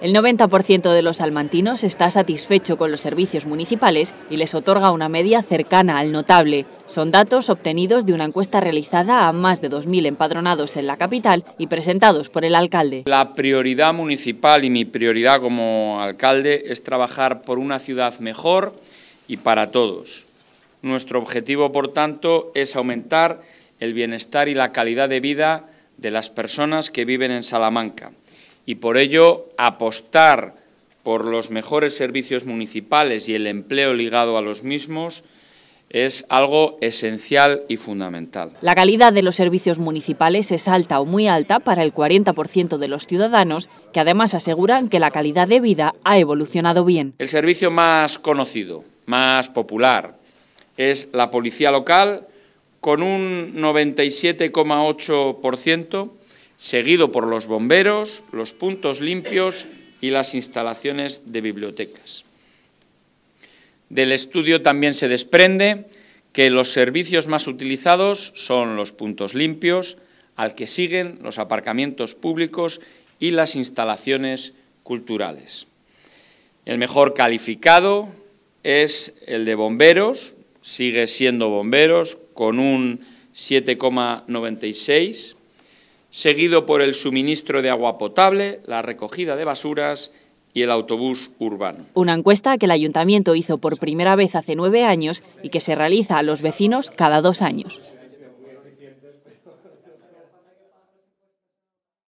El 90% de los almantinos está satisfecho con los servicios municipales y les otorga una media cercana al notable. Son datos obtenidos de una encuesta realizada a más de 2.000 empadronados en la capital y presentados por el alcalde. La prioridad municipal y mi prioridad como alcalde es trabajar por una ciudad mejor y para todos. Nuestro objetivo, por tanto, es aumentar el bienestar y la calidad de vida de las personas que viven en Salamanca y por ello apostar por los mejores servicios municipales y el empleo ligado a los mismos es algo esencial y fundamental. La calidad de los servicios municipales es alta o muy alta para el 40% de los ciudadanos, que además aseguran que la calidad de vida ha evolucionado bien. El servicio más conocido, más popular, es la policía local, con un 97,8% seguido por los bomberos, los puntos limpios y las instalaciones de bibliotecas. Del estudio también se desprende que los servicios más utilizados son los puntos limpios, al que siguen los aparcamientos públicos y las instalaciones culturales. El mejor calificado es el de bomberos, sigue siendo bomberos, con un 7,96 seguido por el suministro de agua potable, la recogida de basuras y el autobús urbano. Una encuesta que el ayuntamiento hizo por primera vez hace nueve años y que se realiza a los vecinos cada dos años.